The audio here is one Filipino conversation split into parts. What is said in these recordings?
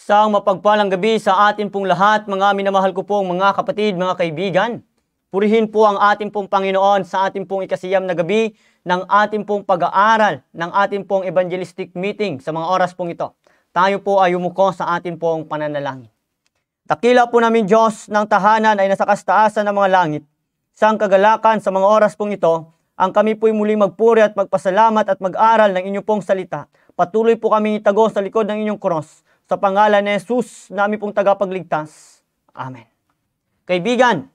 Isang mapagpalang gabi sa atin pong lahat, mga minamahal ko pong mga kapatid, mga kaibigan. Purihin po ang ating pong Panginoon sa ating pong ikasiyam na gabi ng ating pong pag-aaral, ng ating pong evangelistic meeting sa mga oras pong ito. Tayo po ay umuko sa ating pong pananalangin. Takila po namin Diyos ng tahanan ay nasa kastaasan ng mga langit. Isang kagalakan sa mga oras pong ito, ang kami po'y muling magpuri at magpasalamat at mag-aral ng inyong pong salita. Patuloy po kami itago sa likod ng inyong cross sa pangalan ni Jesus, nami pong tagapagligtas. Amen. Kaibigan,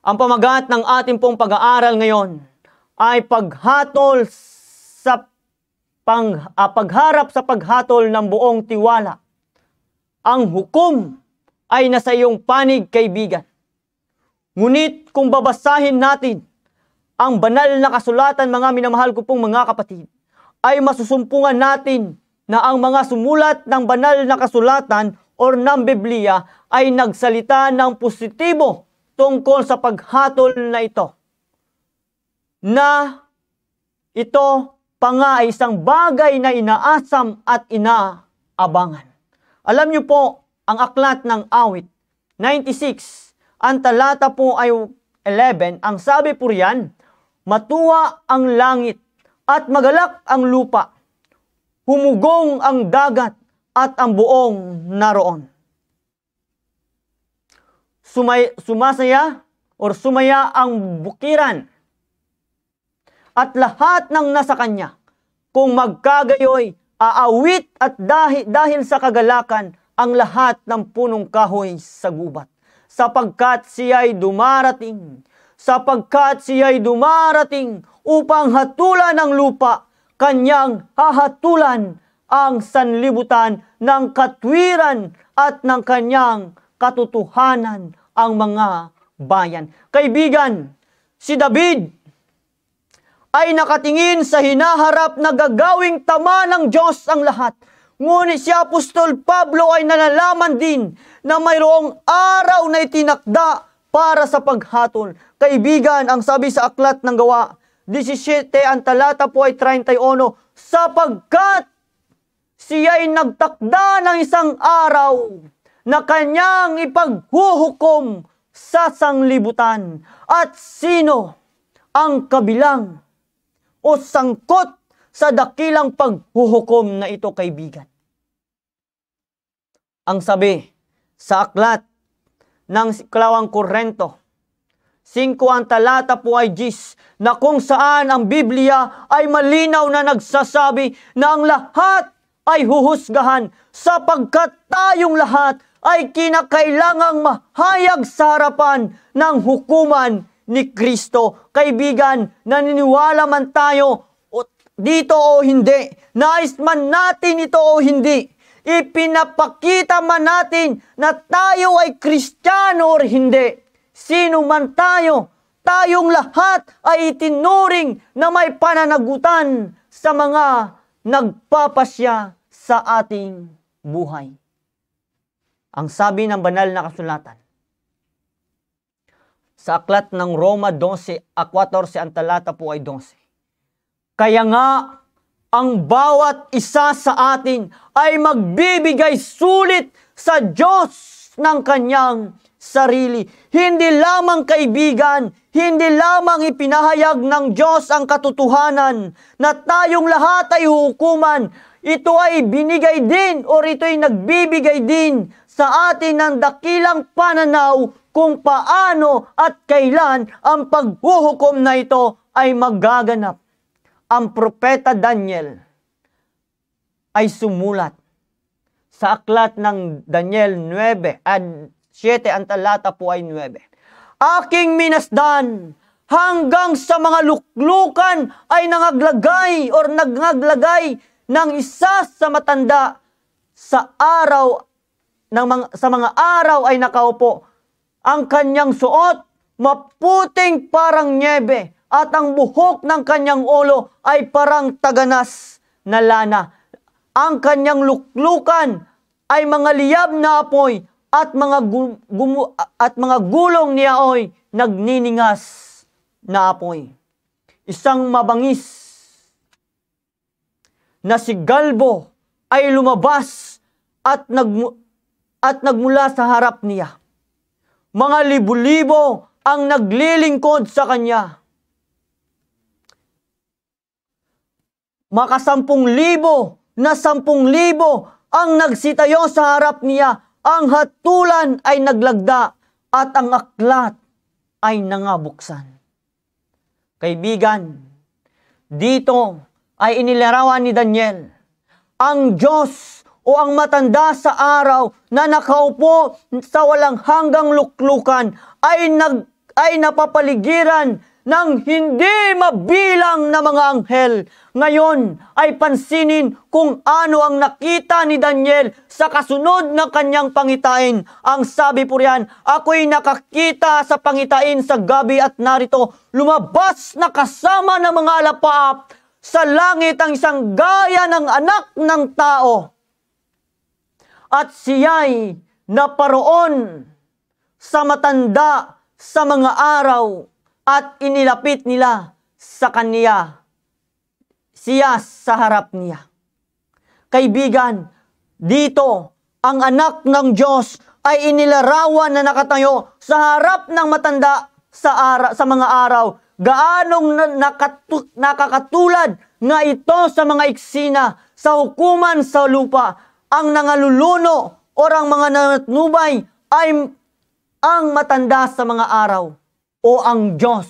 ang pamagat ng ating pong pag-aaral ngayon ay paghatol sa pang, ah, pagharap sa paghatol ng buong tiwala. Ang hukom ay nasa iyong panig, kaibigan. Ngunit kung babasahin natin ang banal na kasulatan, mga minamahal ko pong mga kapatid, ay masusumpungan natin na ang mga sumulat ng banal na kasulatan or ng Biblia ay nagsalita ng positibo tungkol sa paghatol na ito. Na ito pa nga ay isang bagay na inaasam at inaabangan. Alam niyo po, ang aklat ng awit 96, ang talata po ay 11, ang sabi po riyan, Matuwa ang langit at magalak ang lupa humugong ang dagat at ang buong naroon. Sumay, sumasaya or sumaya ang bukiran at lahat ng nasa kanya. Kung magkagayoy, aawit at dahil, dahil sa kagalakan ang lahat ng punong kahoy sa gubat. Sapagkat siya'y dumarating, sapagkat siya'y dumarating upang hatulan ng lupa kanyang hahatulan ang sanlibutan ng katwiran at ng kanyang katotohanan ang mga bayan. Kaibigan, si David ay nakatingin sa hinaharap na gagawing tama ng Diyos ang lahat. Ngunit si Apostol Pablo ay nalalaman din na mayroong araw na itinakda para sa paghatol. Kaibigan, ang sabi sa aklat ng gawa, 17 ang talata po ay 31 sapagkat siya'y nagtakda ng isang araw na kanyang ipaghuhukom sa sanglibutan at sino ang kabilang o sangkot sa dakilang paghuhukom na ito kaibigan. Ang sabi sa aklat ng Kalawang Korento 5 ang talata po ay Gis, na kung saan ang Biblia ay malinaw na nagsasabi na ang lahat ay huhusgahan sapagkat tayong lahat ay kinakailangang mahayag sa harapan ng hukuman ni Kristo. Kaibigan, naniniwala man tayo dito o hindi, nais man natin ito o hindi, ipinapakita man natin na tayo ay Kristiyano o hindi, sino man tayo, tayong lahat ay itinuring na may pananagutan sa mga nagpapasya sa ating buhay. Ang sabi ng banal na kasulatan, sa aklat ng Roma 12, Akwator si Antalata po ay 12. Kaya nga, ang bawat isa sa atin ay magbibigay sulit sa Diyos ng kanyang sarili. Hindi lamang kaibigan, hindi lamang ipinahayag ng Diyos ang katotohanan na tayong lahat ay hukuman. Ito ay binigay din o ito ay nagbibigay din sa atin ng dakilang pananaw kung paano at kailan ang paghuhukom na ito ay magaganap. Ang propeta Daniel ay sumulat sa aklat ng Daniel 9 at 7, ang talata po ay 9. Aking minasdan hanggang sa mga luklukan ay nangaglagay or nangaglagay ng isa sa matanda sa araw ng mga, sa mga araw ay nakaupo. Ang kanyang suot maputing parang nyebe at ang buhok ng kanyang ulo ay parang taganas na lana. Ang kanyang luklukan ay mga liyab na apoy at mga gumu at mga gulong niyaoy nagniningas na apoy. Isang mabangis na si Galbo ay lumabas at nag at nagmula sa harap niya. Mga libo-libo ang naglilingkod sa kanya. Makasampung libo na sampung libo ang nagsitayo sa harap niya ang hatulan ay naglagda at ang aklat ay nangabuksan. Kaibigan, dito ay inilarawan ni Daniel ang Diyos o ang matanda sa araw na nakaupo sa walang hanggang luklukan ay nag ay napapaligiran ng hindi mabilang na mga anghel. Ngayon ay pansinin kung ano ang nakita ni Daniel sa kasunod na kanyang pangitain. Ang sabi po riyan, ako'y nakakita sa pangitain sa gabi at narito, lumabas na kasama ng mga alapaap sa langit ang isang gaya ng anak ng tao. At siya'y naparoon sa matanda sa mga araw at inilapit nila sa kaniya, siya sa harap niya. Kaibigan, dito ang anak ng Diyos ay inilarawan na nakatayo sa harap ng matanda sa, ara- sa mga araw. Gaanong na- nakatu- nakakatulad nga ito sa mga eksina sa hukuman sa lupa. Ang nangaluluno o ang mga nanatnubay ay ang matanda sa mga araw o ang Diyos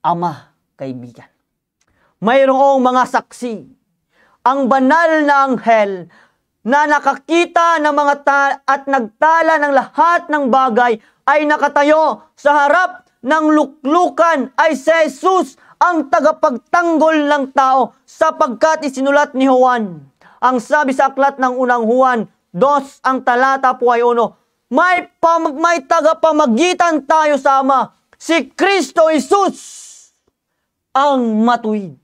Ama, kaibigan. Mayroong mga saksi, ang banal na anghel na nakakita ng mga ta- at nagtala ng lahat ng bagay ay nakatayo sa harap ng luklukan ay si Jesus ang tagapagtanggol ng tao sapagkat isinulat ni Juan. Ang sabi sa aklat ng unang Juan, dos ang talata po ay uno, may, pam- may tagapamagitan tayo sa Ama, si Kristo Isus, ang matuwid.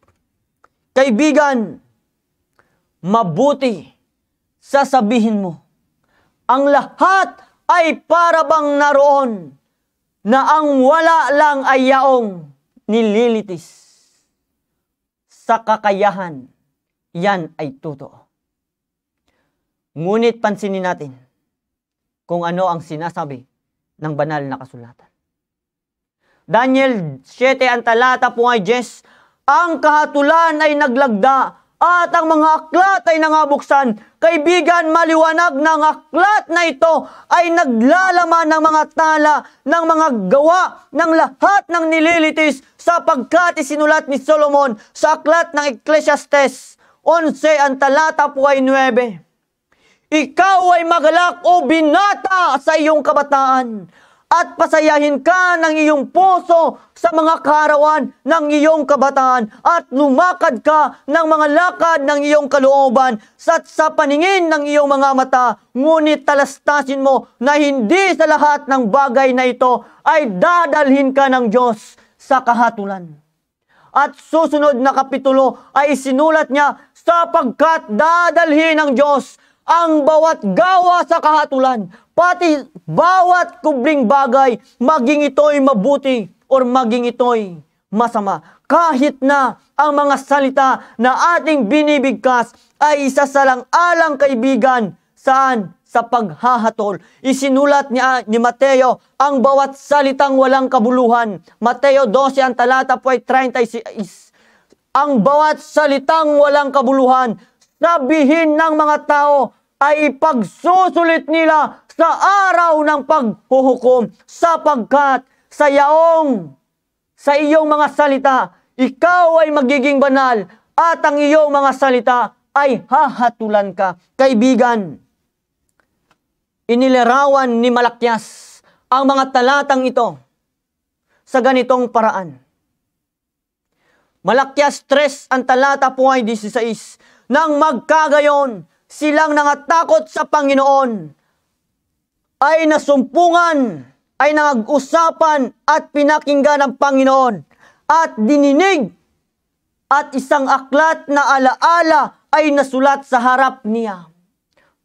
Kaibigan, mabuti sasabihin mo, ang lahat ay para bang naroon na ang wala lang ay yaong nililitis. Sa kakayahan, yan ay totoo. Ngunit pansinin natin, kung ano ang sinasabi ng banal na kasulatan. Daniel 7 ang talata po ay Jess, ang kahatulan ay naglagda at ang mga aklat ay nangabuksan. Kaibigan, maliwanag ng aklat na ito ay naglalaman ng mga tala, ng mga gawa, ng lahat ng nililitis sapagkat isinulat ni Solomon sa aklat ng Ecclesiastes 11 ang talata po ay 9. Ikaw ay magalak o binata sa iyong kabataan at pasayahin ka ng iyong puso sa mga karawan ng iyong kabataan at lumakad ka ng mga lakad ng iyong kalooban sa, sa paningin ng iyong mga mata ngunit talastasin mo na hindi sa lahat ng bagay na ito ay dadalhin ka ng Diyos sa kahatulan. At susunod na kapitulo ay isinulat niya sapagkat dadalhin ng Diyos ang bawat gawa sa kahatulan, pati bawat kubling bagay, maging ito'y mabuti or maging ito'y masama. Kahit na ang mga salita na ating binibigkas ay isasalang alang kaibigan, saan? Sa paghahatol. Isinulat ni, ni Mateo ang bawat salitang walang kabuluhan. Mateo 12, ang talata po ay 36. Ang bawat salitang walang kabuluhan na bihin ng mga tao ay ipagsusulit nila sa araw ng paghuhukom sapagkat sa yaong sa iyong mga salita ikaw ay magiging banal at ang iyong mga salita ay hahatulan ka. Kaibigan, inilarawan ni Malakyas ang mga talatang ito sa ganitong paraan. Malakyas 3, ang talata po ay 16. Nang magkagayon, silang nangatakot sa Panginoon, ay nasumpungan, ay nangag-usapan at pinakinggan ng Panginoon, at dininig, at isang aklat na alaala ay nasulat sa harap niya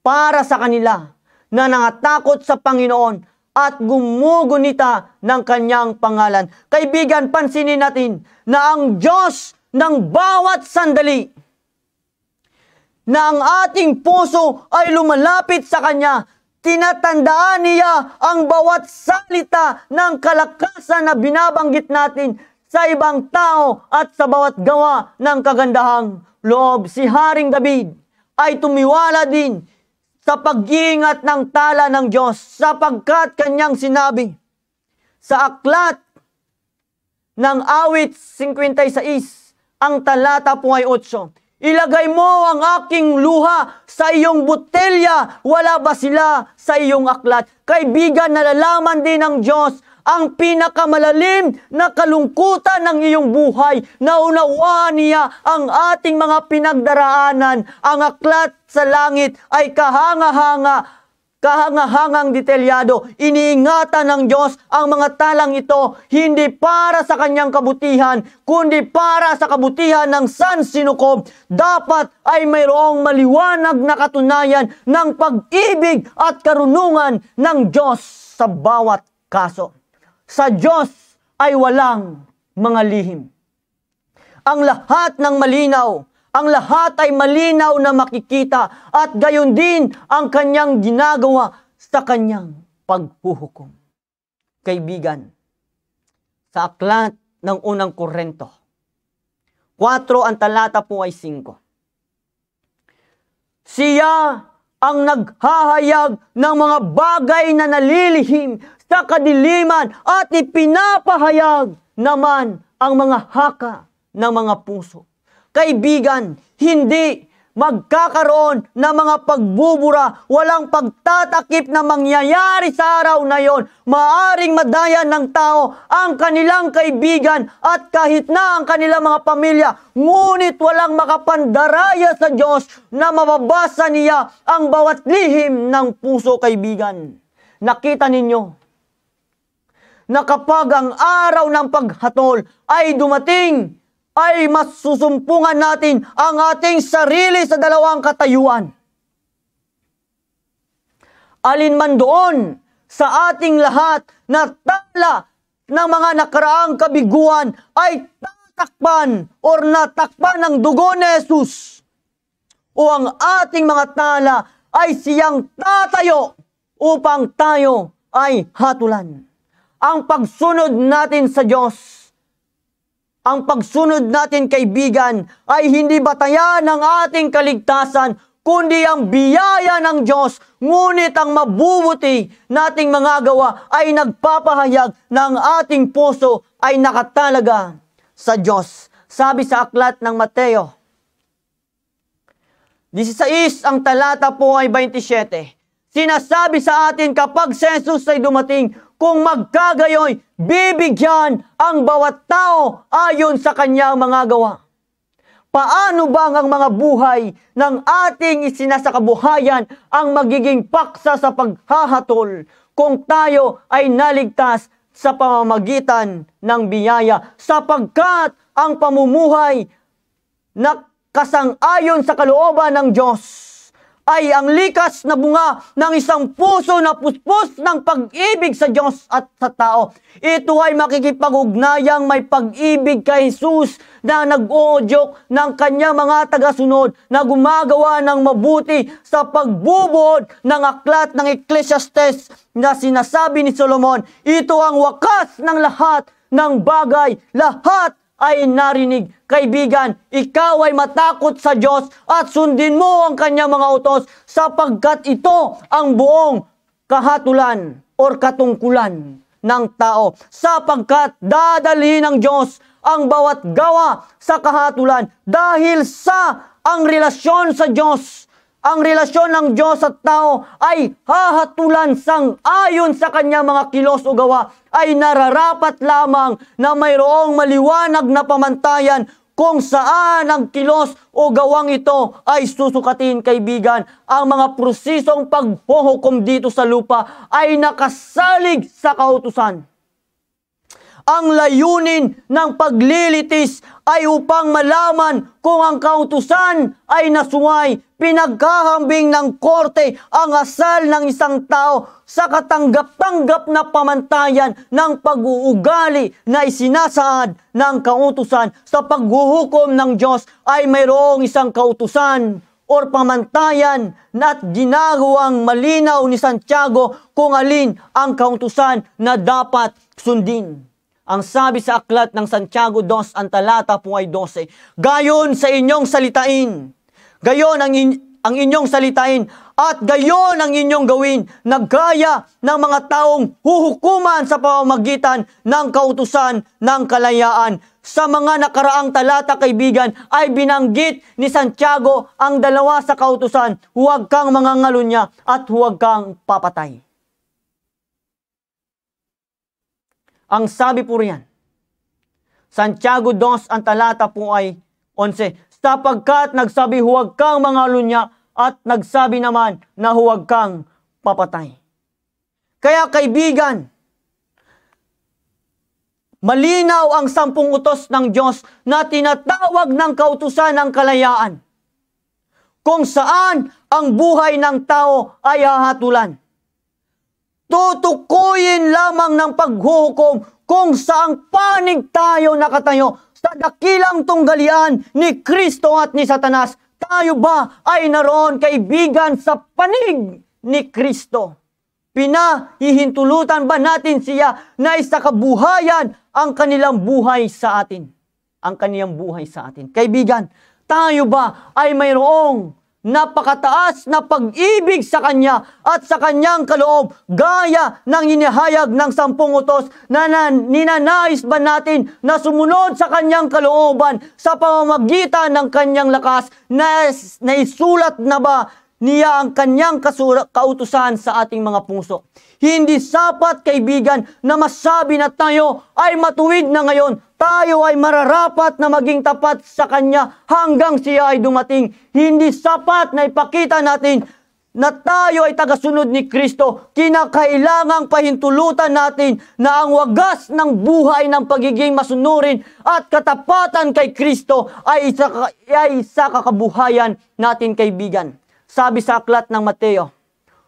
para sa kanila na nangatakot sa Panginoon at gumugunita ng kanyang pangalan. Kaibigan, pansinin natin na ang Diyos ng bawat sandali na ang ating puso ay lumalapit sa Kanya. Tinatandaan niya ang bawat salita ng kalakasan na binabanggit natin sa ibang tao at sa bawat gawa ng kagandahang loob. Si Haring David ay tumiwala din sa pag-iingat ng tala ng Diyos sapagkat kanyang sinabi sa aklat ng awit 56 ang talata po ay 8. Ilagay mo ang aking luha sa iyong botelya. Wala ba sila sa iyong aklat? Kaibigan, nalalaman din ng Diyos ang pinakamalalim na kalungkutan ng iyong buhay. Naunawaan niya ang ating mga pinagdaraanan. Ang aklat sa langit ay kahanga-hanga kahangahangang detalyado. Iniingatan ng Diyos ang mga talang ito hindi para sa kanyang kabutihan, kundi para sa kabutihan ng San Sinukob. Dapat ay mayroong maliwanag na katunayan ng pag-ibig at karunungan ng Diyos sa bawat kaso. Sa Diyos ay walang mga lihim. Ang lahat ng malinaw ang lahat ay malinaw na makikita at gayon din ang kanyang ginagawa sa kanyang paghuhukom. Kaibigan, sa aklat ng unang korento, 4 ang talata po ay 5. Siya ang naghahayag ng mga bagay na nalilihim sa kadiliman at ipinapahayag naman ang mga haka ng mga puso kaibigan, hindi magkakaroon ng mga pagbubura, walang pagtatakip na mangyayari sa araw na yon. Maaring madaya ng tao ang kanilang kaibigan at kahit na ang kanilang mga pamilya, ngunit walang makapandaraya sa Diyos na mababasa niya ang bawat lihim ng puso kaibigan. Nakita ninyo na kapag ang araw ng paghatol ay dumating, ay masusumpungan natin ang ating sarili sa dalawang katayuan. Alin man doon sa ating lahat na tala ng mga nakaraang kabiguan ay tatakpan o natakpan ng dugo ni Jesus o ang ating mga tala ay siyang tatayo upang tayo ay hatulan. Ang pagsunod natin sa Diyos ang pagsunod natin kaibigan ay hindi batayan ng ating kaligtasan kundi ang biyaya ng Diyos. Ngunit ang mabubuti nating mga gawa ay nagpapahayag ng ating puso ay nakatalaga sa Diyos. Sabi sa aklat ng Mateo. 16 ang talata po ay 27. Sinasabi sa atin kapag sensus ay dumating, kung magkagayoy, bibigyan ang bawat tao ayon sa kanyang mga gawa. Paano bang ang mga buhay ng ating isinasakabuhayan ang magiging paksa sa paghahatol kung tayo ay naligtas sa pamamagitan ng biyaya sapagkat ang pamumuhay na kasang-ayon sa kalooban ng Diyos ay ang likas na bunga ng isang puso na puspos ng pag-ibig sa Diyos at sa tao. Ito ay makikipag-ugnayang may pag-ibig kay Jesus na nag-uudyok ng kanya mga tagasunod na gumagawa ng mabuti sa pagbubuod ng aklat ng Ecclesiastes na sinasabi ni Solomon, ito ang wakas ng lahat ng bagay, lahat ay narinig. Kaibigan, ikaw ay matakot sa Diyos at sundin mo ang kanyang mga utos sapagkat ito ang buong kahatulan or katungkulan ng tao. Sapagkat dadalhin ng Diyos ang bawat gawa sa kahatulan dahil sa ang relasyon sa Diyos ang relasyon ng Diyos at tao ay hahatulan sang ayon sa kanya mga kilos o gawa ay nararapat lamang na mayroong maliwanag na pamantayan kung saan ang kilos o gawang ito ay susukatin kaibigan. Ang mga prosesong paghuhukom dito sa lupa ay nakasalig sa kautusan ang layunin ng paglilitis ay upang malaman kung ang kautusan ay nasuway. Pinagkahambing ng korte ang asal ng isang tao sa katanggap-tanggap na pamantayan ng pag-uugali na isinasaad ng kautusan sa paghuhukom ng Diyos ay mayroong isang kautusan or pamantayan na at ginagawang malinaw ni Santiago kung alin ang kautusan na dapat sundin. Ang sabi sa aklat ng Santiago 2, ang talata po ay 12, Gayon sa inyong salitain, gayon ang, in, ang inyong salitain, at gayon ang inyong gawin, nagkaya ng mga taong huhukuman sa pamamagitan ng kautusan ng kalayaan. Sa mga nakaraang talata kaibigan ay binanggit ni Santiago ang dalawa sa kautusan, huwag kang mangangalunya at huwag kang papatay. Ang sabi po riyan, Santiago 2, ang talata po ay 11. Sapagkat nagsabi huwag kang mangalunya at nagsabi naman na huwag kang papatay. Kaya kaibigan, malinaw ang sampung utos ng Diyos na tinatawag ng kautusan ng kalayaan. Kung saan ang buhay ng tao ay hahatulan tutukuyin lamang ng paghuhukom kung saang panig tayo nakatayo sa dakilang tunggalian ni Kristo at ni Satanas. Tayo ba ay naroon kaibigan sa panig ni Kristo? Pinahihintulutan ba natin siya na isa kabuhayan ang kanilang buhay sa atin? Ang kaniyang buhay sa atin. Kaibigan, tayo ba ay mayroong napakataas na pag-ibig sa Kanya at sa Kanyang kaloob gaya ng inihayag ng sampung utos na ninanais ba natin na sumunod sa Kanyang kalooban sa pamamagitan ng Kanyang lakas na isulat na ba niya ang kanyang kasura, kautusan sa ating mga puso. Hindi sapat, kaibigan, na masabi na tayo ay matuwid na ngayon tayo ay mararapat na maging tapat sa Kanya hanggang siya ay dumating. Hindi sapat na ipakita natin na tayo ay tagasunod ni Kristo. Kinakailangang pahintulutan natin na ang wagas ng buhay ng pagiging masunurin at katapatan kay Kristo ay isa, ay isa kakabuhayan natin kaibigan. Sabi sa aklat ng Mateo,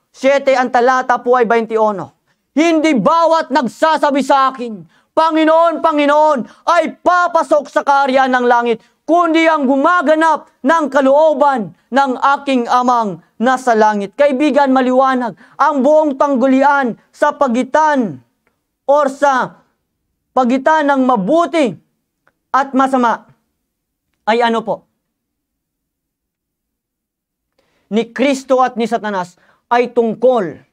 7 ang talata po ay 21. Hindi bawat nagsasabi sa akin, Panginoon, Panginoon, ay papasok sa karya ng langit, kundi ang gumaganap ng kalooban ng aking amang nasa langit. Kaibigan, maliwanag ang buong tanggulian sa pagitan or sa pagitan ng mabuti at masama ay ano po? Ni Kristo at ni Satanas ay tungkol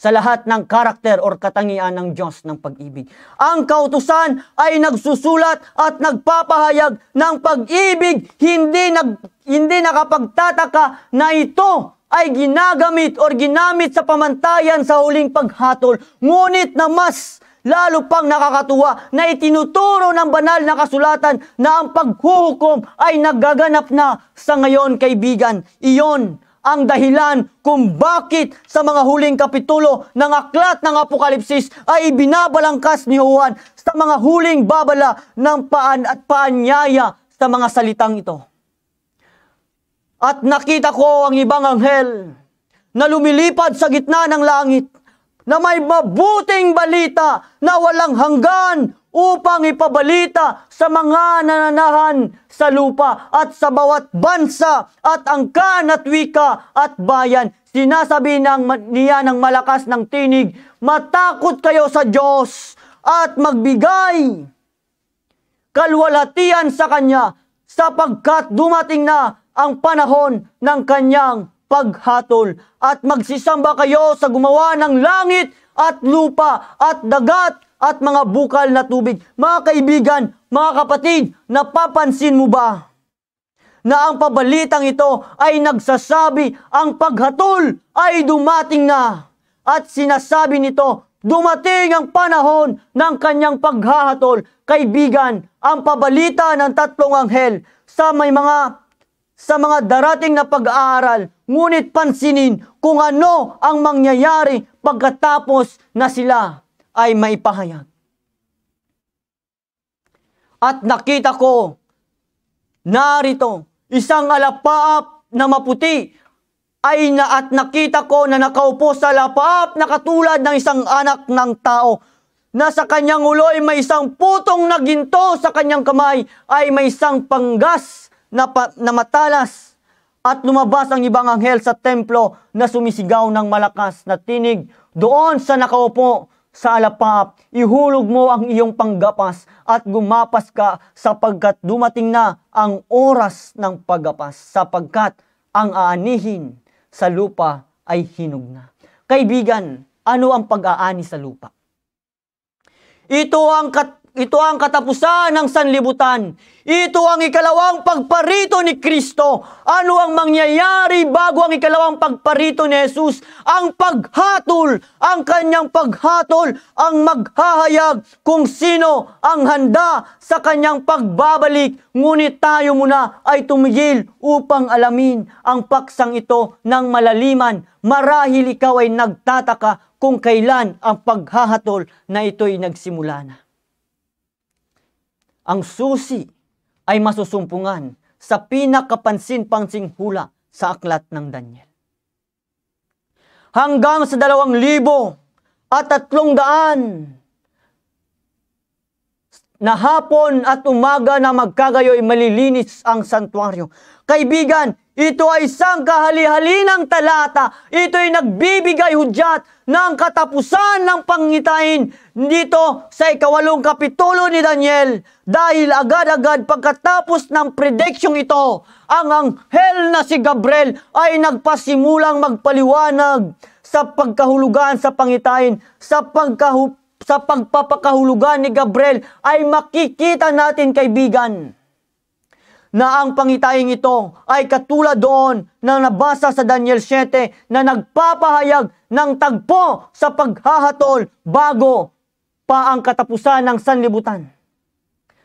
sa lahat ng karakter or katangian ng Diyos ng pag-ibig. Ang kautusan ay nagsusulat at nagpapahayag ng pag-ibig, hindi, nag, hindi nakapagtataka na ito ay ginagamit or ginamit sa pamantayan sa huling paghatol. Ngunit na mas lalo pang nakakatuwa na itinuturo ng banal na kasulatan na ang paghuhukom ay nagaganap na sa ngayon kaibigan. Iyon ang dahilan kung bakit sa mga huling kapitulo ng aklat ng Apokalipsis ay binabalangkas ni Juan sa mga huling babala ng paan at paanyaya sa mga salitang ito. At nakita ko ang ibang anghel na lumilipad sa gitna ng langit na may mabuting balita na walang hanggan upang ipabalita sa mga nananahan sa lupa at sa bawat bansa at angkan at wika at bayan. Sinasabi ng, niya ng malakas ng tinig, matakot kayo sa Diyos at magbigay kalwalatian sa Kanya sapagkat dumating na ang panahon ng Kanyang paghatol at magsisamba kayo sa gumawa ng langit at lupa at dagat at mga bukal na tubig. Mga kaibigan, mga kapatid, napapansin mo ba na ang pabalitang ito ay nagsasabi ang paghatol ay dumating na at sinasabi nito dumating ang panahon ng kanyang paghahatol. Kaibigan, ang pabalita ng tatlong anghel sa may mga sa mga darating na pag-aaral, ngunit pansinin kung ano ang mangyayari pagkatapos na sila ay maipahayag. At nakita ko, narito, isang alapaap na maputi ay na at nakita ko na nakaupo sa lapaap na katulad ng isang anak ng tao na sa kanyang ulo ay may isang putong na ginto sa kanyang kamay ay may isang panggas na, pa, na matalas at lumabas ang ibang anghel sa templo na sumisigaw ng malakas na tinig doon sa nakaupo sa alapap, ihulog mo ang iyong panggapas at gumapas ka sapagkat dumating na ang oras ng paggapas sapagkat ang aanihin sa lupa ay hinog na. Kaibigan, ano ang pag-aani sa lupa? Ito ang kat ito ang katapusan ng sanlibutan. Ito ang ikalawang pagparito ni Kristo. Ano ang mangyayari bago ang ikalawang pagparito ni Jesus? Ang paghatol, ang kanyang paghatol, ang maghahayag kung sino ang handa sa kanyang pagbabalik. Ngunit tayo muna ay tumigil upang alamin ang paksang ito ng malaliman. Marahil ikaw ay nagtataka kung kailan ang paghahatol na ito'y nagsimula na ang susi ay masusumpungan sa pinakapansin-pansing hula sa aklat ng Daniel. Hanggang sa dalawang libo at tatlong daan na hapon at umaga na magkagayoy malilinis ang santuario. Kaibigan, ito ay isang kahali-halinang talata. Ito ay nagbibigay hudyat ng katapusan ng pangitain dito sa ikawalong kapitulo ni Daniel. Dahil agad-agad pagkatapos ng prediksyong ito, ang anghel na si Gabriel ay nagpasimulang magpaliwanag sa pagkahulugan sa pangitain, sa pagkahup sa pagpapakahulugan ni Gabriel ay makikita natin kaibigan na ang pangitaing ito ay katulad doon na nabasa sa Daniel 7 na nagpapahayag ng tagpo sa paghahatol bago pa ang katapusan ng sanlibutan.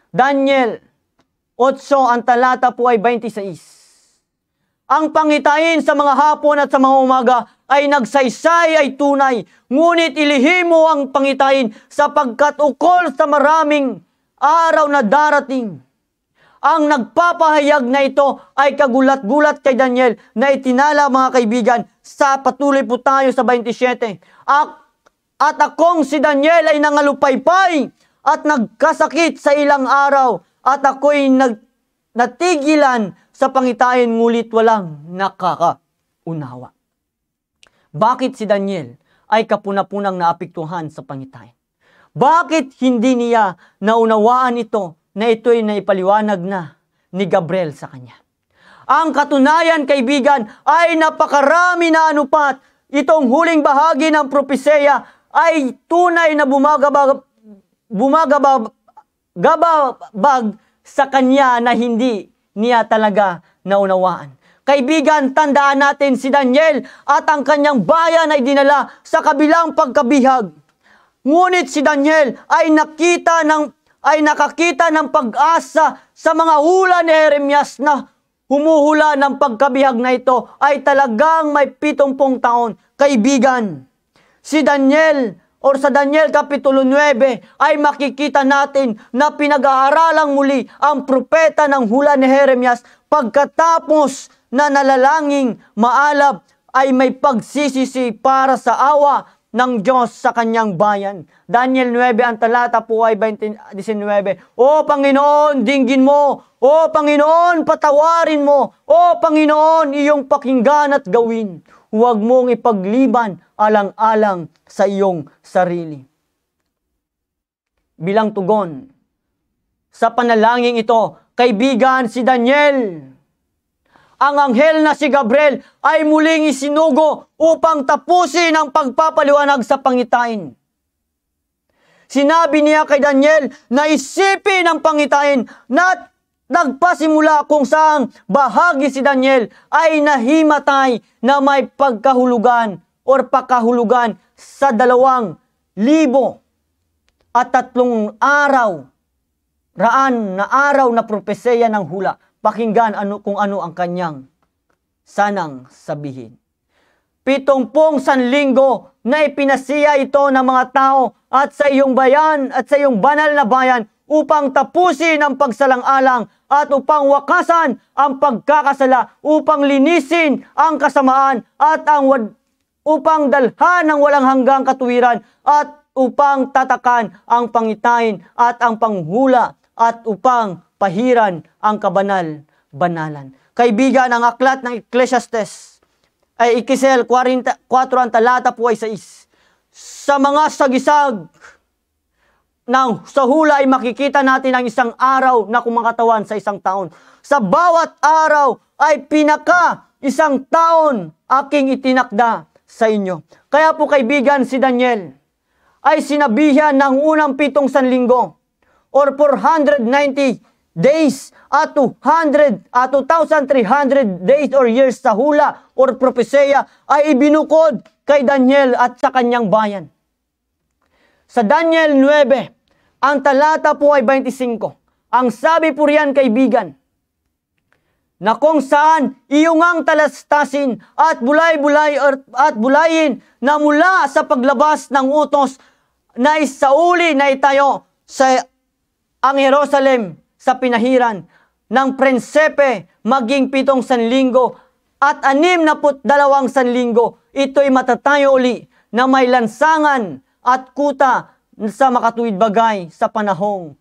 Daniel 8 ang talata po ay 26. Ang pangitain sa mga hapon at sa mga umaga ay nagsaysay ay tunay, ngunit ilihim mo ang pangitain sapagkat ukol sa maraming araw na darating. Ang nagpapahayag na ito ay kagulat-gulat kay Daniel na itinala mga kaibigan sa patuloy po tayo sa 27. At akong si Daniel ay nangalupaypay at nagkasakit sa ilang araw at ako'y nag, natigilan sa pangitain ngulit walang nakakaunawa. Bakit si Daniel ay kapunapunang naapiktuhan sa pangitain? Bakit hindi niya naunawaan ito na ito ay naipaliwanag na ni Gabriel sa kanya? Ang katunayan, kaibigan, ay napakarami na anupat. Itong huling bahagi ng propiseya ay tunay na bumagabag, bumagabag gababag sa kanya na hindi niya talaga naunawaan. Kaibigan, tandaan natin si Daniel at ang kanyang bayan ay dinala sa kabilang pagkabihag. Ngunit si Daniel ay nakita ng ay nakakita ng pag-asa sa mga hula ni Jeremias na humuhula ng pagkabihag na ito ay talagang may pitumpong taon. Kaibigan, si Daniel or sa Daniel Kapitulo 9 ay makikita natin na pinag-aaralang muli ang propeta ng hula ni Jeremias pagkatapos na nalalanging maalab ay may pagsisisi para sa awa ng Diyos sa kanyang bayan. Daniel 9, ang talata po ay 19. O Panginoon, dinggin mo. O Panginoon, patawarin mo. O Panginoon, iyong pakinggan at gawin. Huwag mong ipagliban alang-alang sa iyong sarili. Bilang tugon, sa panalangin ito, kaibigan si Daniel, ang anghel na si Gabriel ay muling isinugo upang tapusin ang pagpapaliwanag sa pangitain. Sinabi niya kay Daniel na isipin ang pangitain na Nagpasimula kung saan bahagi si Daniel ay nahimatay na may pagkahulugan or pakahulugan sa dalawang libo at tatlong araw, raan na araw na propeseya ng hula. Pakinggan ano, kung ano ang kanyang sanang sabihin. Pitongpong sanlinggo na ipinasiya ito ng mga tao at sa iyong bayan at sa iyong banal na bayan upang tapusin ang pagsalang-alang at upang wakasan ang pagkakasala, upang linisin ang kasamaan at ang upang dalhan ng walang hanggang katuwiran at upang tatakan ang pangitain at ang panghula at upang pahiran ang kabanal banalan. Kaibigan, ang aklat ng Ecclesiastes ay Ikisel 4 ang talata po ay 6. Sa mga sagisag Now, sa hula ay makikita natin ang isang araw na kumakatawan sa isang taon. Sa bawat araw ay pinaka isang taon aking itinakda sa inyo. Kaya po kaibigan si Daniel ay sinabihan ng unang pitong sanlinggo or 490 days at 200 at 2,300 days or years sa hula or propesya ay ibinukod kay Daniel at sa kanyang bayan. Sa Daniel 9, ang talata po ay 25. Ang sabi po riyan kaibigan, na kung saan iyong ang talastasin at bulay-bulay at bulayin na mula sa paglabas ng utos na isauli na itayo sa ang Jerusalem sa pinahiran ng prinsepe maging pitong sanlinggo at anim na put dalawang sanlinggo. Ito'y matatayo uli na may lansangan at kuta sa makatuwid bagay sa panahong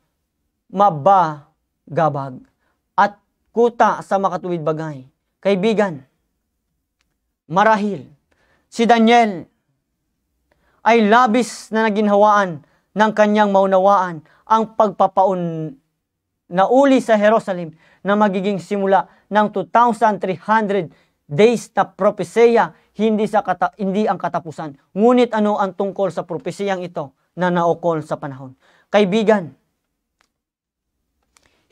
mabagabag at kuta sa makatuwid bagay. Kaibigan, marahil si Daniel ay labis na naginhawaan ng kanyang maunawaan ang pagpapaun na uli sa Jerusalem na magiging simula ng 2,300 days na propesya hindi, sa kata, hindi ang katapusan. Ngunit ano ang tungkol sa propesiyang ito na naukol sa panahon? Kaibigan,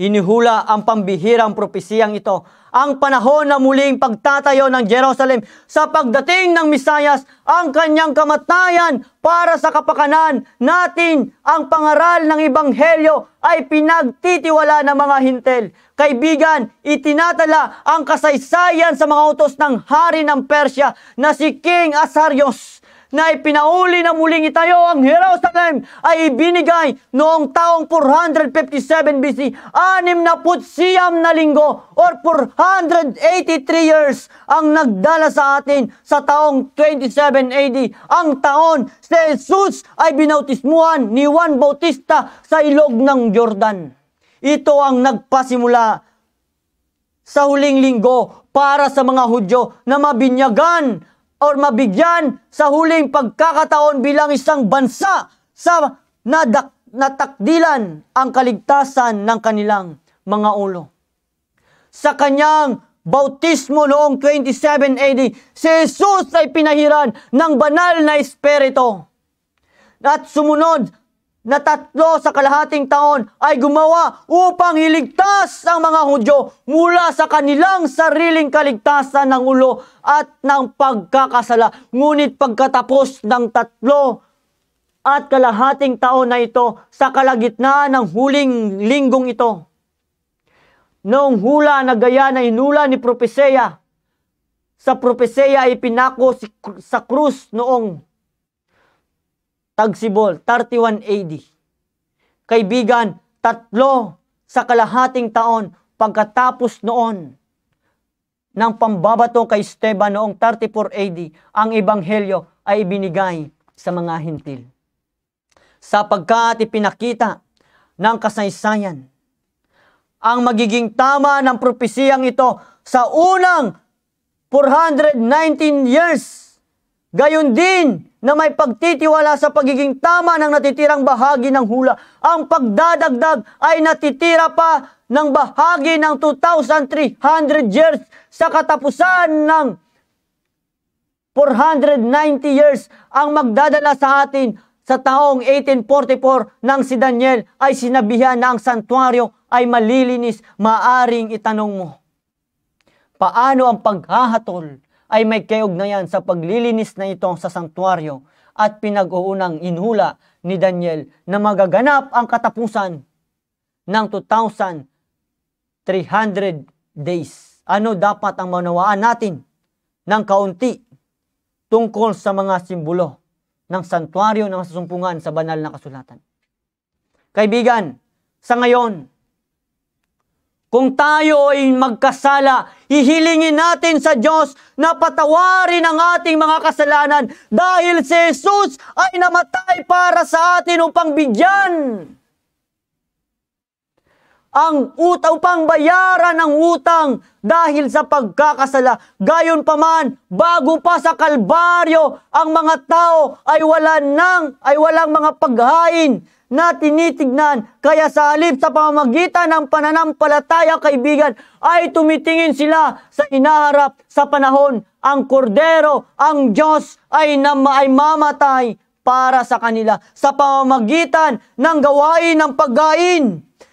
Inihula ang pambihirang propesiyang ito ang panahon na muling pagtatayo ng Jerusalem sa pagdating ng Misayas ang kanyang kamatayan para sa kapakanan natin ang pangaral ng Ebanghelyo ay pinagtitiwala ng mga hintel. Kaibigan, itinatala ang kasaysayan sa mga utos ng hari ng Persya na si King Asarios na ipinauli na muling itayo ang Jerusalem ay ibinigay noong taong 457 BC, anim na putsiyam na linggo or 483 years ang nagdala sa atin sa taong 27 AD. Ang taon si Jesus ay binautismuhan ni Juan Bautista sa ilog ng Jordan. Ito ang nagpasimula sa huling linggo para sa mga Hudyo na mabinyagan or mabigyan sa huling pagkakataon bilang isang bansa sa nadak, natakdilan ang kaligtasan ng kanilang mga ulo. Sa kanyang bautismo noong 27 AD, si Jesus ay pinahiran ng banal na espiritu at sumunod na tatlo sa kalahating taon ay gumawa upang iligtas ang mga Hudyo mula sa kanilang sariling kaligtasan ng ulo at ng pagkakasala. Ngunit pagkatapos ng tatlo at kalahating taon na ito sa kalagitnaan ng huling linggong ito, noong hula na gaya na hinula ni Propesea, sa Propesea ipinako si, sa krus noong Tagsibol, 31 AD. Kaibigan, tatlo sa kalahating taon pagkatapos noon ng pambabato kay Esteban noong 34 AD, ang ebanghelyo ay ibinigay sa mga hintil. Sapagkat ipinakita ng kasaysayan ang magiging tama ng propesiyang ito sa unang 419 years. Gayon din na may pagtitiwala sa pagiging tama ng natitirang bahagi ng hula. Ang pagdadagdag ay natitira pa ng bahagi ng 2,300 years sa katapusan ng 490 years ang magdadala sa atin sa taong 1844 nang si Daniel ay sinabihan na ang santuario ay malilinis, maaring itanong mo. Paano ang paghahatol ay may kaugnayan sa paglilinis na ito sa santuario at pinag-uunang inhula ni Daniel na magaganap ang katapusan ng 2,300 days. Ano dapat ang manawaan natin ng kaunti tungkol sa mga simbolo ng santuario ng sasumpungan sa banal na kasulatan? Kaibigan, sa ngayon, kung tayo ay magkasala, ihilingin natin sa Diyos na patawarin ang ating mga kasalanan dahil si Jesus ay namatay para sa atin upang bigyan ang utang upang bayaran ang utang dahil sa pagkakasala. Gayon pa man, bago pa sa kalbaryo, ang mga tao ay wala nang ay walang mga paghain na tinitignan. Kaya sa halip sa pamamagitan ng pananampalataya kaibigan ay tumitingin sila sa inaharap sa panahon. Ang kordero, ang Diyos ay, na, ay mamatay para sa kanila sa pamamagitan ng gawain ng pagkain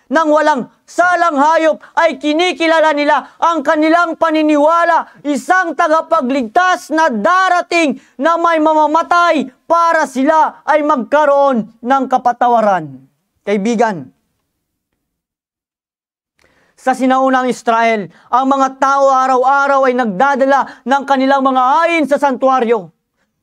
nang walang salang hayop ay kinikilala nila ang kanilang paniniwala, isang tagapagligtas na darating na may mamamatay para sila ay magkaroon ng kapatawaran. Kaibigan, sa sinaunang Israel, ang mga tao araw-araw ay nagdadala ng kanilang mga hain sa santuario.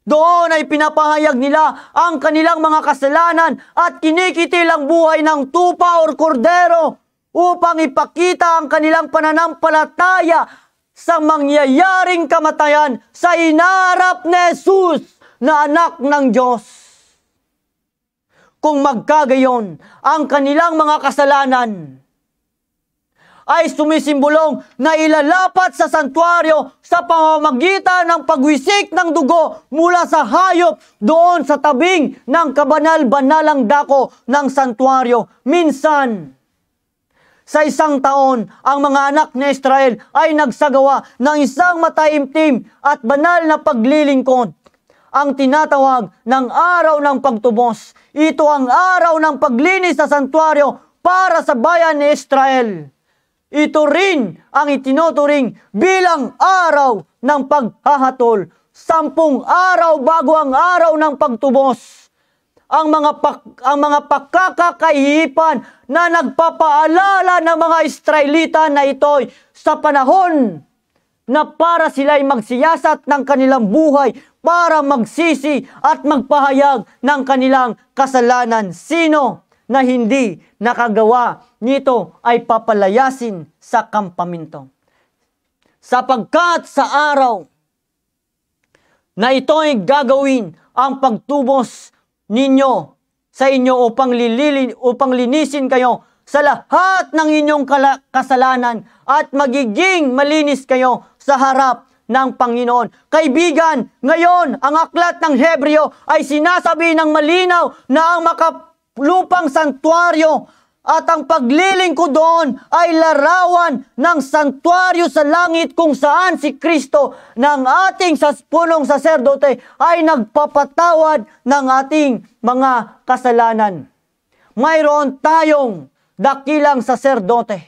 Doon ay pinapahayag nila ang kanilang mga kasalanan at kinikitil ang buhay ng tupa or kordero upang ipakita ang kanilang pananampalataya sa mangyayaring kamatayan sa inarap ni Jesus na anak ng Diyos. Kung magkagayon ang kanilang mga kasalanan, ay sumisimbulong na ilalapat sa santuario sa pamamagitan ng pagwisik ng dugo mula sa hayop doon sa tabing ng kabanal-banalang dako ng santuario. Minsan, sa isang taon, ang mga anak ni Israel ay nagsagawa ng isang mataimtim at banal na paglilingkod. Ang tinatawag ng araw ng pagtubos. Ito ang araw ng paglinis sa santuario para sa bayan ni Israel. Ito rin ang itinuturing bilang araw ng paghahatol. Sampung araw bago ang araw ng pagtubos. Ang mga, pak, ang mga pakakakahipan na nagpapaalala ng mga Israelita na ito'y sa panahon na para sila'y magsiyasat ng kanilang buhay para magsisi at magpahayag ng kanilang kasalanan. Sino na hindi nakagawa nito ay papalayasin sa kampamento. Sapagkat sa araw na ito ay gagawin ang pagtubos ninyo sa inyo upang, lililin, upang linisin kayo sa lahat ng inyong kasalanan at magiging malinis kayo sa harap ng Panginoon. Kaibigan, ngayon ang aklat ng Hebreo ay sinasabi ng malinaw na ang makap lupang santuario at ang paglilingkod doon ay larawan ng santuario sa langit kung saan si Kristo ng ating punong saserdote ay nagpapatawad ng ating mga kasalanan. Mayroon tayong dakilang saserdote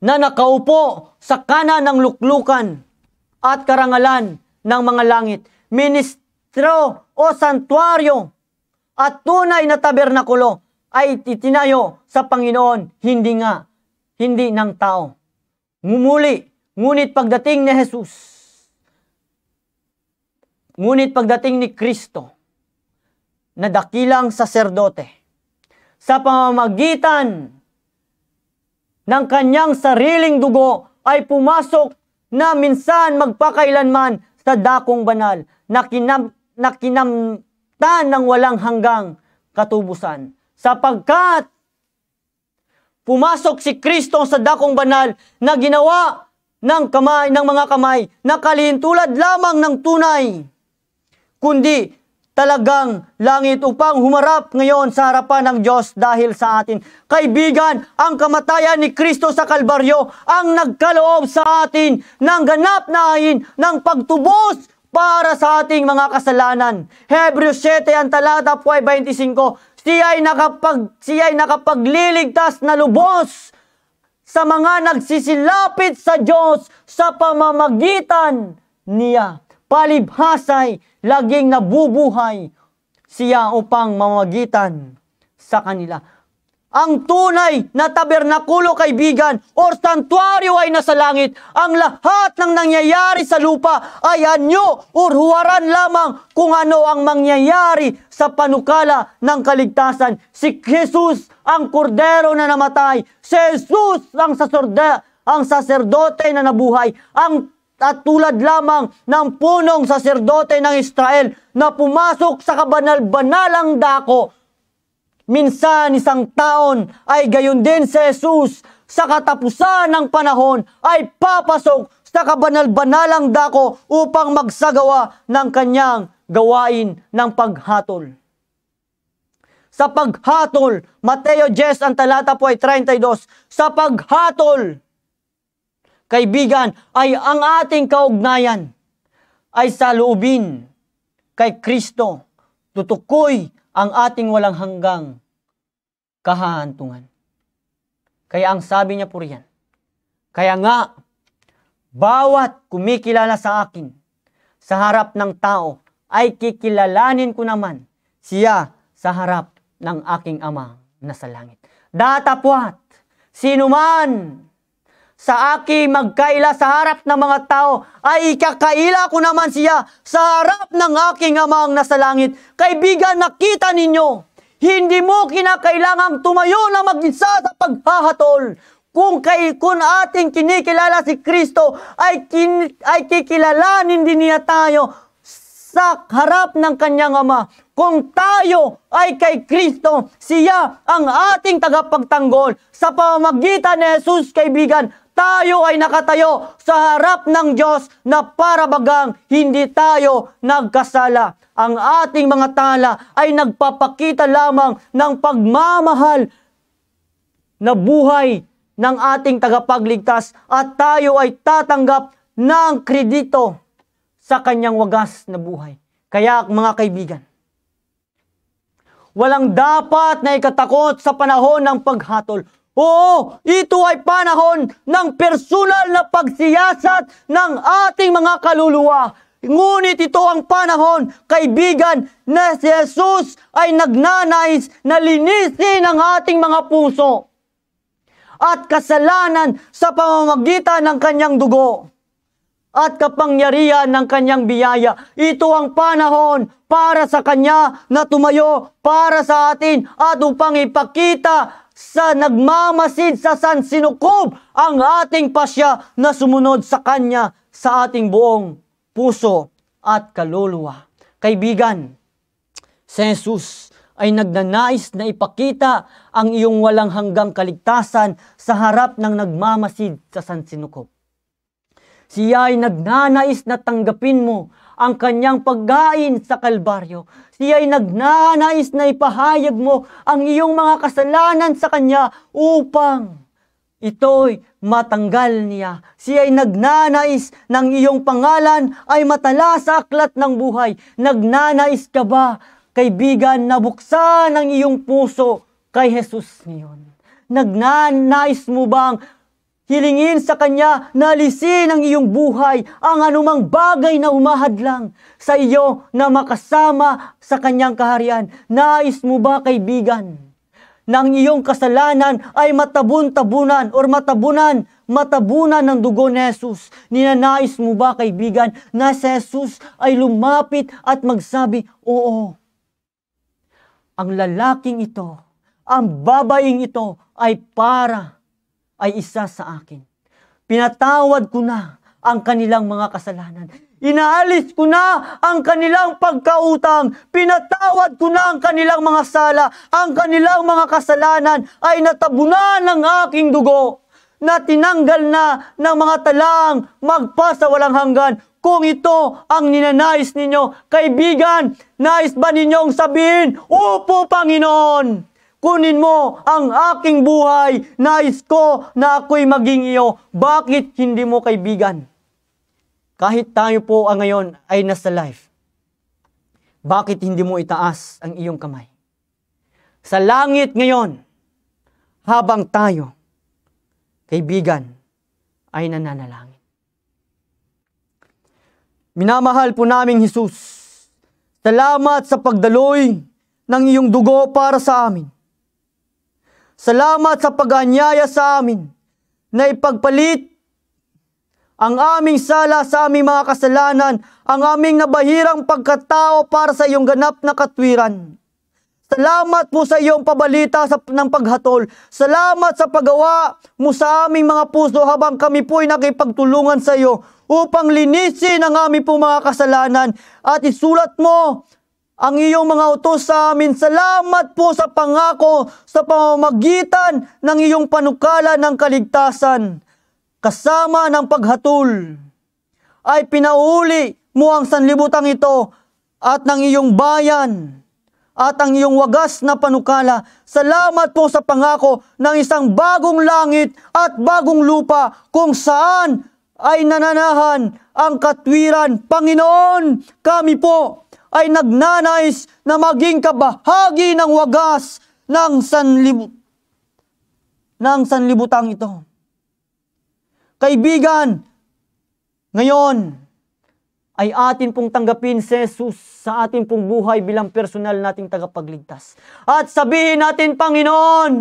na nakaupo sa kanan ng luklukan at karangalan ng mga langit. Ministro o santuario at tunay na tabernakulo ay titinayo sa Panginoon, hindi nga, hindi ng tao. Ngumuli, ngunit pagdating ni Jesus, ngunit pagdating ni Kristo, na dakilang saserdote, sa pamamagitan ng kanyang sariling dugo ay pumasok na minsan magpakailanman sa dakong banal na kinap na kinamtan ng walang hanggang katubusan. Sapagkat pumasok si Kristo sa dakong banal na ginawa ng kamay ng mga kamay na kalintulad lamang ng tunay kundi talagang langit upang humarap ngayon sa harapan ng Diyos dahil sa atin. Kaibigan, ang kamatayan ni Kristo sa Kalbaryo ang nagkaloob sa atin ng ganap na ayin ng pagtubos para sa ating mga kasalanan. Hebrews 7 ang talata po 25. Siya ay, nakapag, siya ay nakapagliligtas na lubos sa mga nagsisilapit sa Diyos sa pamamagitan niya. Palibhasay, laging nabubuhay siya upang mamagitan sa kanila. Ang tunay na tabernakulo kaibigan or santuario ay nasa langit. Ang lahat ng nangyayari sa lupa ay anyo or huwaran lamang kung ano ang mangyayari sa panukala ng kaligtasan. Si Jesus ang kordero na namatay. Si Jesus ang, sasorde, ang saserdote na nabuhay. Ang at tulad lamang ng punong saserdote ng Israel na pumasok sa kabanal-banalang dako Minsan isang taon ay gayon din si Jesus sa katapusan ng panahon ay papasok sa kabanal-banalang dako upang magsagawa ng kanyang gawain ng paghatol. Sa paghatol, Mateo 10, ang talata po ay 32, sa paghatol, kaibigan, ay ang ating kaugnayan ay sa loobin kay Kristo. Tutukoy ang ating walang hanggang kahantungan. Kaya ang sabi niya po riyan, kaya nga, bawat kumikilala sa akin sa harap ng tao ay kikilalanin ko naman siya sa harap ng aking ama na sa langit. Datapwat, sino man sa aki magkaila sa harap ng mga tao, ay ikakaila ko naman siya sa harap ng aking amang nasa langit. Kaibigan, nakita ninyo, hindi mo kinakailangang tumayo na mag-isa sa paghahatol. Kung, kay, kung ating kinikilala si Kristo, ay, kin, ay kikilalanin din niya tayo sa harap ng kanyang ama. Kung tayo ay kay Kristo, siya ang ating tagapagtanggol. Sa pamagitan ni Jesus, kaibigan, tayo ay nakatayo sa harap ng Diyos na para bagang hindi tayo nagkasala. Ang ating mga tala ay nagpapakita lamang ng pagmamahal na buhay ng ating tagapagligtas at tayo ay tatanggap ng kredito sa kanyang wagas na buhay. Kaya mga kaibigan, walang dapat na ikatakot sa panahon ng paghatol Oo, ito ay panahon ng personal na pagsiyasat ng ating mga kaluluwa. Ngunit ito ang panahon, kaibigan, na si Jesus ay nagnanais na linisin ang ating mga puso at kasalanan sa pamamagitan ng kanyang dugo at kapangyarihan ng kanyang biyaya. Ito ang panahon para sa kanya na tumayo para sa atin at upang ipakita sa nagmamasid sa San Sinukob ang ating pasya na sumunod sa Kanya sa ating buong puso at kaluluwa. Kaibigan, sa Jesus ay nagnanais na ipakita ang iyong walang hanggang kaligtasan sa harap ng nagmamasid sa San Sinukob. Siya ay nagnanais na tanggapin mo ang kanyang paggain sa Kalbaryo. Siya ay nagnanais na ipahayag mo ang iyong mga kasalanan sa kanya upang ito'y matanggal niya. Siya ay nagnanais ng iyong pangalan ay matala sa aklat ng buhay. Nagnanais ka ba, kaibigan, na buksan ang iyong puso kay Jesus ngayon? Nagnanais mo bang Hilingin sa Kanya na alisin ang iyong buhay, ang anumang bagay na umahadlang sa iyo na makasama sa Kanyang kaharian. Nais mo ba, kaibigan, nang iyong kasalanan ay matabun-tabunan or matabunan, matabunan ng dugo ni Jesus. Ninanais mo ba, kaibigan, na si Jesus ay lumapit at magsabi, Oo, ang lalaking ito, ang babaing ito ay para ay isa sa akin. Pinatawad ko na ang kanilang mga kasalanan. Inaalis ko na ang kanilang pagkautang. Pinatawad ko na ang kanilang mga sala. Ang kanilang mga kasalanan ay natabunan ng aking dugo na tinanggal na ng mga talang magpa walang hanggan. Kung ito ang ninanais ninyo, kaibigan, nais ba ninyong sabihin, Opo, Panginoon! Kunin mo ang aking buhay, nais ko na ako'y maging iyo. Bakit hindi mo kaibigan? Kahit tayo po ang ngayon ay nasa life, bakit hindi mo itaas ang iyong kamay? Sa langit ngayon, habang tayo, kaibigan, ay nananalangin. Minamahal po naming Jesus, salamat sa pagdaloy ng iyong dugo para sa amin. Salamat sa pag-anyaya sa amin na ipagpalit ang aming sala sa aming mga kasalanan, ang aming nabahirang pagkatao para sa iyong ganap na katwiran. Salamat po sa iyong pabalita sa, ng paghatol. Salamat sa paggawa mo sa aming mga puso habang kami po'y nakipagtulungan sa iyo upang linisin ang aming po mga kasalanan at isulat mo ang iyong mga utos sa amin. Salamat po sa pangako sa pamamagitan ng iyong panukala ng kaligtasan. Kasama ng paghatul ay pinauli mo ang sanlibutan ito at ng iyong bayan at ang iyong wagas na panukala. Salamat po sa pangako ng isang bagong langit at bagong lupa kung saan ay nananahan ang katwiran. Panginoon, kami po ay nagnanais na maging kabahagi ng wagas ng sanlib ng sanlibutang ito. Kaibigan, ngayon ay atin pong tanggapin si Jesus sa atin pong buhay bilang personal nating tagapagligtas. At sabihin natin, Panginoon,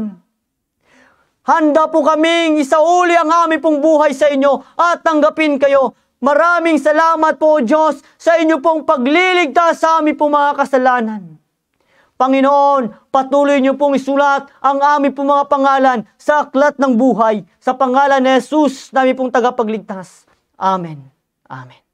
handa po kaming isauli ang aming pong buhay sa inyo at tanggapin kayo Maraming salamat po Diyos sa inyo pong pagliligtas sa aming po mga kasalanan. Panginoon, patuloy niyo pong isulat ang aming po mga pangalan sa aklat ng buhay. Sa pangalan ni Jesus, namin pong tagapagligtas. Amen. Amen.